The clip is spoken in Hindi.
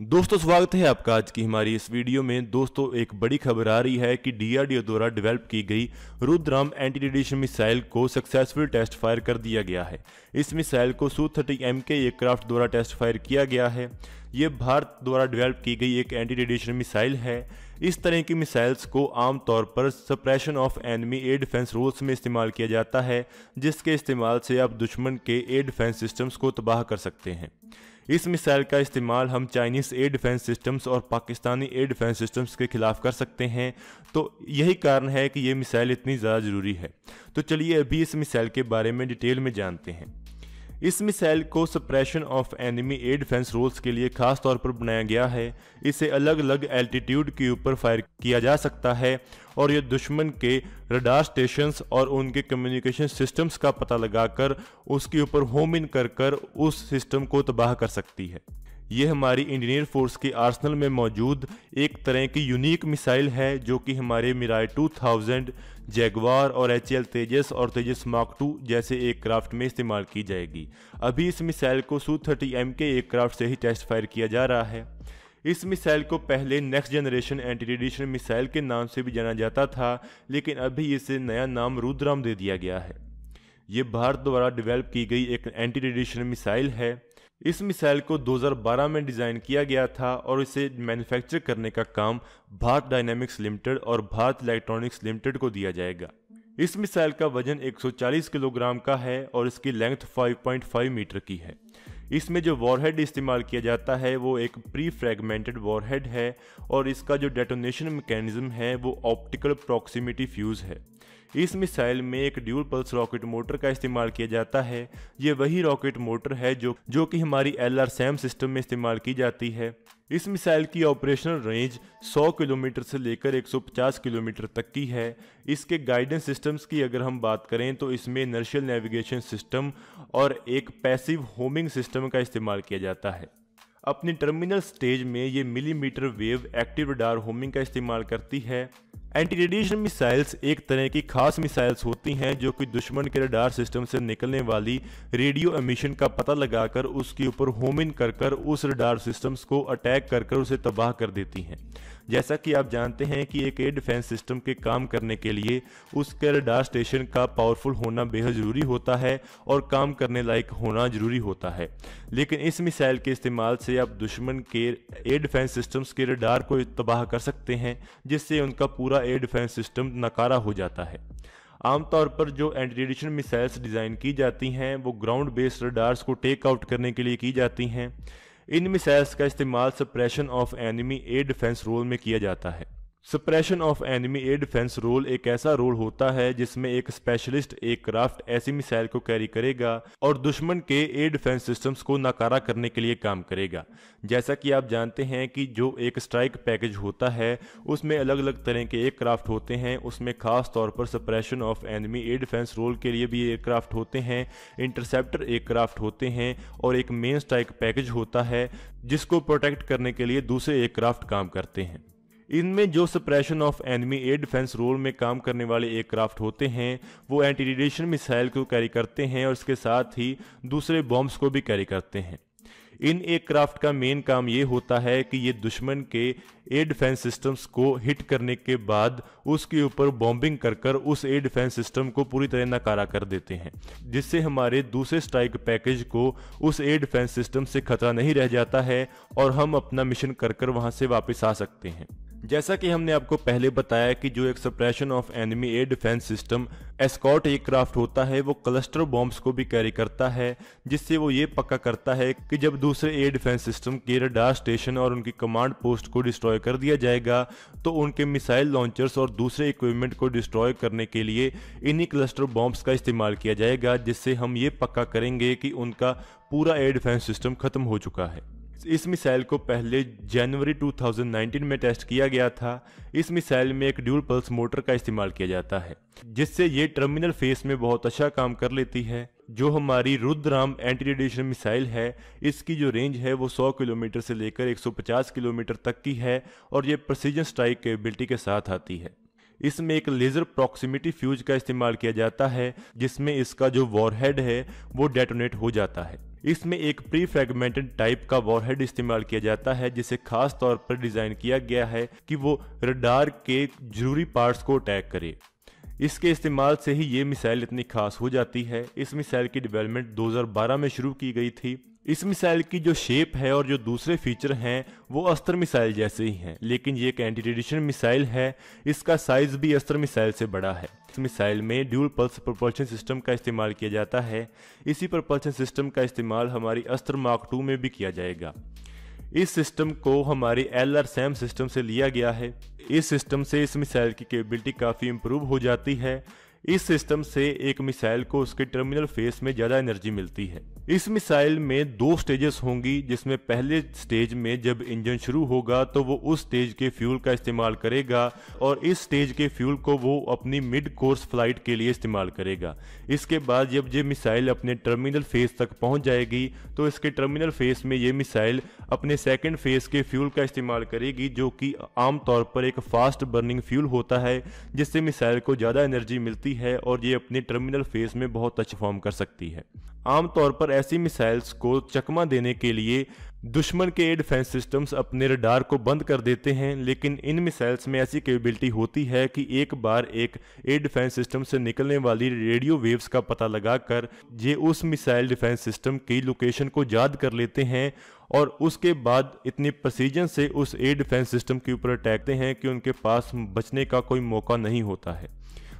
दोस्तों स्वागत है आपका आज की हमारी इस वीडियो में दोस्तों एक बड़ी खबर आ रही है कि डीआरडीओ द्वारा डेवलप की गई रुद्राम एंटी रेडिएशन मिसाइल को सक्सेसफुल टेस्ट फायर कर दिया गया है इस मिसाइल को सू थर्टी एम के एयरक्राफ्ट द्वारा टेस्ट फायर किया गया है ये भारत द्वारा डेवलप की गई एक एंटी रेडिएशन मिसाइल है इस तरह की मिसाइल्स को आमतौर पर suppression of enemy air defence rules में इस्तेमाल किया जाता है जिसके इस्तेमाल से आप दुश्मन के एयर डिफेंस सिस्टम्स को तबाह कर सकते हैं इस मिसाइल का इस्तेमाल हम चाइनीज़ एयर डिफेंस सिस्टम्स और पाकिस्तानी एयर डिफेंस सिस्टम्स के खिलाफ कर सकते हैं तो यही कारण है कि ये मिसाइल इतनी ज़्यादा ज़रूरी है तो चलिए अभी इस मिसाइल के बारे में डिटेल में जानते हैं इस मिसाइल को suppression of enemy air defence roles के लिए खास तौर पर बनाया गया है इसे अलग अलग एल्टीट्यूड के ऊपर फायर किया जा सकता है और यह दुश्मन के रडार स्टेशन और उनके कम्युनिकेशन सिस्टम्स का पता लगाकर उसके ऊपर होम इन कर कर उस सिस्टम को तबाह कर सकती है ये हमारी इंजीनियर फोर्स के आर्सनल में मौजूद एक तरह की यूनिक मिसाइल है जो कि हमारे मिराई 2000, जैगवार और एच तेजस और तेजस मार्क टू जैसे एयरक्राफ्ट में इस्तेमाल की जाएगी अभी इस मिसाइल को सू थर्टी एम के एयरक्राफ्ट से ही टेस्ट फायर किया जा रहा है इस मिसाइल को पहले next generation anti radiation missile के नाम से भी जाना जाता था लेकिन अभी इसे नया नाम रुद्राम दे दिया गया है ये भारत द्वारा डेवलप की गई एक एंटी रेडिएशन मिसाइल है इस मिसाइल को 2012 में डिज़ाइन किया गया था और इसे मैन्युफैक्चर करने का काम भारत डायनेमिक्स लिमिटेड और भारत इलेक्ट्रॉनिक्स लिमिटेड को दिया जाएगा इस मिसाइल का वजन 140 किलोग्राम का है और इसकी लेंथ 5.5 मीटर की है इसमें जो वॉरहेड इस्तेमाल किया जाता है वो एक प्री फ्रेगमेंटेड वॉरहेड है और इसका जो डेटोनेशन मैकेनिज्म है वो ऑप्टिकल प्रॉक्सिमिटी फ्यूज़ है इस मिसाइल में एक ड्यूल पल्स रॉकेट मोटर का इस्तेमाल किया जाता है ये वही रॉकेट मोटर है जो जो कि हमारी एल आर सैम सिस्टम में इस्तेमाल की जाती है इस मिसाइल की ऑपरेशनल रेंज 100 किलोमीटर से लेकर 150 किलोमीटर तक की है इसके गाइडेंस सिस्टम्स की अगर हम बात करें तो इसमें नर्शल नेविगेशन सिस्टम और एक पैसिव होमिंग सिस्टम का इस्तेमाल किया जाता है अपनी टर्मिनल स्टेज में ये millimetre wave active radar homing का इस्तेमाल करती है एंटी रेडिएशन मिसाइल्स एक तरह की खास मिसाइल्स होती हैं जो कि दुश्मन के रडार सिस्टम से निकलने वाली रेडियो एमिशन का पता लगाकर उसके ऊपर होम इन कर कर उस रडार सिस्टम्स को अटैक कर कर उसे तबाह कर देती हैं जैसा कि आप जानते हैं कि एक एयर डिफेंस सिस्टम के काम करने के लिए उसके रडार स्टेशन का पावरफुल होना बेहद ज़रूरी होता है और काम करने लायक होना ज़रूरी होता है लेकिन इस मिसाइल के इस्तेमाल से आप दुश्मन के एयर डिफेंस सिस्टम्स के रडार को तबाह कर सकते हैं जिससे उनका पूरा पूरा एयर डिफेंस सिस्टम नकारा हो जाता है आमतौर पर जो एंटी रेडिएशन मिसाइल्स डिज़ाइन की जाती हैं वो ग्राउंड बेस्ड रडार्स को टेक आउट करने के लिए की जाती हैं इन मिसाइल्स का इस्तेमाल suppression of enemy air defence role में किया जाता है suppression of enemy air defence role एक ऐसा रोल होता है जिसमें एक स्पेशलिस्ट क्राफ्ट ऐसी मिसाइल को कैरी करेगा और दुश्मन के एयर डिफेंस सिस्टम्स को नाकारा करने के लिए काम करेगा जैसा कि आप जानते हैं कि जो एक स्ट्राइक पैकेज होता है उसमें अलग अलग तरह के एयर क्राफ्ट होते हैं उसमें खास तौर पर suppression of enemy air defence role के लिए भी एयरक्राफ्ट होते हैं इंटरसेप्टर एयर क्राफ्ट होते हैं और एक मेन स्ट्राइक पैकेज होता है जिसको प्रोटेक्ट करने के लिए दूसरे एयर क्राफ्ट काम करते हैं इनमें जो suppression of enemy air defence role में काम करने वाले एयरक्राफ्ट होते हैं वो एंटी रेडिएशन मिसाइल को कैरी करते हैं और इसके साथ ही दूसरे बॉम्ब्स को भी कैरी करते हैं इन एयरक्राफ्ट का मेन काम ये होता है कि ये दुश्मन के एयर डिफेंस सिस्टम्स को हिट करने के बाद उसके ऊपर बॉम्बिंग कर कर उस एयर डिफेंस सिस्टम को पूरी तरह नकारा कर देते हैं जिससे हमारे दूसरे स्ट्राइक पैकेज को उस एयर डिफेंस सिस्टम से खतरा नहीं रह जाता है और हम अपना मिशन कर कर वहाँ से वापस आ सकते हैं जैसा कि हमने आपको पहले बताया कि जो एक suppression of enemy air defence system escort aircraft होता है वो क्लस्टर बॉम्ब्स को भी कैरी करता है जिससे वो ये पक्का करता है कि जब दूसरे एयर डिफेंस सिस्टम के रडार स्टेशन और उनकी कमांड पोस्ट को डिस्ट्रॉय कर दिया जाएगा तो उनके मिसाइल लॉन्चर्स और दूसरे इक्विपमेंट को डिस्ट्रॉय करने के लिए इन्हीं क्लस्टर बॉम्ब्स का इस्तेमाल किया जाएगा जिससे हम ये पक्का करेंगे कि उनका पूरा एयर डिफेंस सिस्टम खत्म हो चुका है इस मिसाइल को पहले जनवरी 2019 में टेस्ट किया गया था इस मिसाइल में एक ड्यूल पल्स मोटर का इस्तेमाल किया जाता है जिससे ये टर्मिनल फेस में बहुत अच्छा काम कर लेती है जो हमारी रुद्राम एंटी रेडिएशन मिसाइल है इसकी जो रेंज है वो 100 किलोमीटर से लेकर 150 किलोमीटर तक की है और ये प्रसिजन स्ट्राइक कैपेबिलिटी के साथ आती है इसमें एक लेज़र प्रॉक्सिमिटी फ्यूज का इस्तेमाल किया जाता है जिसमें इसका जो वॉरहेड है वो डेटोनेट हो जाता है इसमें एक प्री फ्रेगमेंटेड टाइप का वॉरहेड इस्तेमाल किया जाता है जिसे खास तौर पर डिज़ाइन किया गया है कि वो रडार के जरूरी पार्ट्स को अटैक करे इसके इस्तेमाल से ही ये मिसाइल इतनी खास हो जाती है इस मिसाइल की डेवलपमेंट 2012 में शुरू की गई थी इस मिसाइल की जो शेप है और जो दूसरे फीचर हैं वो अस्त्र मिसाइल जैसे ही हैं लेकिन ये एक एंटी ट्रेडिशन मिसाइल है इसका साइज भी अस्त्र मिसाइल से बड़ा है इस मिसाइल में ड्यूल पल्स प्रोपल्शन सिस्टम का इस्तेमाल किया जाता है इसी प्रोपल्शन सिस्टम का इस्तेमाल हमारी अस्त्र मार्क टू में भी किया जाएगा इस सिस्टम को हमारे एल आर सैम सिस्टम से लिया गया है इस सिस्टम से इस मिसाइल की कैपेबिलिटी काफ़ी इम्प्रूव हो जाती है इस सिस्टम से एक मिसाइल को उसके टर्मिनल फेस में ज्यादा एनर्जी मिलती है इस मिसाइल में दो स्टेजेस होंगी जिसमें पहले स्टेज में जब इंजन शुरू होगा तो वो उस स्टेज के फ्यूल का इस्तेमाल करेगा और इस स्टेज के फ्यूल को वो अपनी मिड कोर्स फ्लाइट के लिए इस्तेमाल करेगा इसके बाद जब ये मिसाइल अपने टर्मिनल फेज तक पहुंच जाएगी तो इसके टर्मिनल फेज में ये मिसाइल अपने सेकेंड फेज के फ्यूल का इस्तेमाल करेगी जो कि आमतौर पर एक फास्ट बर्निंग फ्यूल होता है जिससे मिसाइल को ज्यादा एनर्जी मिलती सकती है और ये अपने टर्मिनल फेज में बहुत अच्छा फॉर्म कर सकती है आमतौर पर ऐसी मिसाइल्स को चकमा देने के लिए दुश्मन के डिफेंस सिस्टम्स अपने रडार को बंद कर देते हैं लेकिन इन मिसाइल्स में ऐसी कैपेबिलिटी होती है कि एक बार एक एयर डिफेंस सिस्टम से निकलने वाली रेडियो वेव्स का पता लगाकर ये उस मिसाइल डिफेंस सिस्टम की लोकेशन को याद कर लेते हैं और उसके बाद इतनी प्रसीजन से उस एयर डिफेंस सिस्टम के ऊपर अटैकते हैं कि उनके पास बचने का कोई मौका नहीं होता है